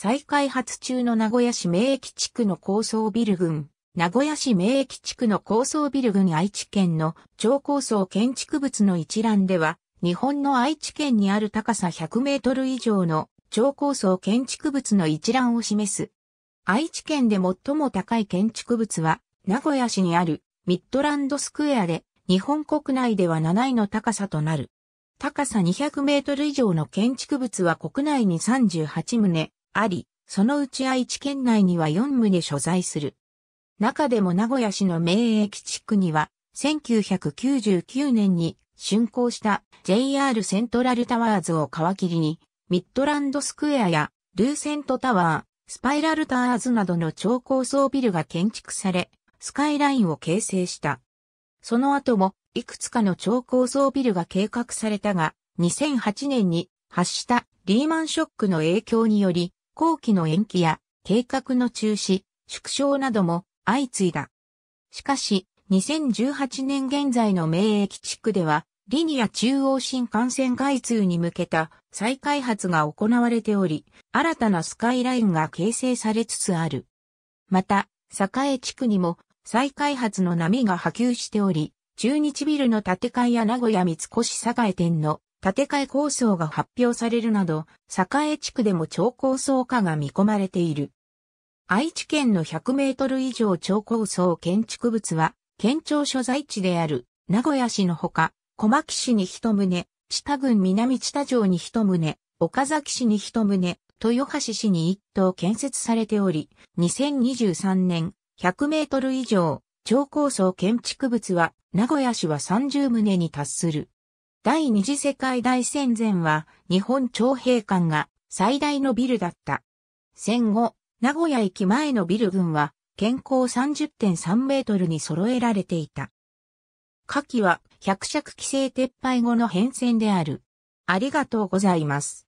再開発中の名古屋市名駅地区の高層ビル群、名古屋市名駅地区の高層ビル群愛知県の超高層建築物の一覧では、日本の愛知県にある高さ100メートル以上の超高層建築物の一覧を示す。愛知県で最も高い建築物は、名古屋市にあるミッドランドスクエアで、日本国内では7位の高さとなる。高さ200メートル以上の建築物は国内に38棟、あり、そのうち愛知県内には4棟所在する。中でも名古屋市の名駅地区には、1999年に竣工した JR セントラルタワーズを皮切りに、ミッドランドスクエアやルーセントタワー、スパイラルタワーズなどの超高層ビルが建築され、スカイラインを形成した。その後も、いくつかの超高層ビルが計画されたが、2008年に発したリーマンショックの影響により、工期の延期や計画の中止、縮小なども相次いだ。しかし、2018年現在の名駅地区では、リニア中央新幹線開通に向けた再開発が行われており、新たなスカイラインが形成されつつある。また、栄地区にも再開発の波が波及しており、中日ビルの建て替えや名古屋三越栄店の建て替え構想が発表されるなど、栄地区でも超高層化が見込まれている。愛知県の100メートル以上超高層建築物は、県庁所在地である名古屋市のほか、小牧市に一棟、知郡南北多城に一棟、岡崎市に一棟、豊橋市に一棟建設されており、2023年100メートル以上超高層建築物は名古屋市は30棟に達する。第二次世界大戦前は日本徴兵館が最大のビルだった。戦後、名古屋駅前のビル群は健康30.3メートルに揃えられていた。下記は百尺規制撤廃後の変遷である。ありがとうございます。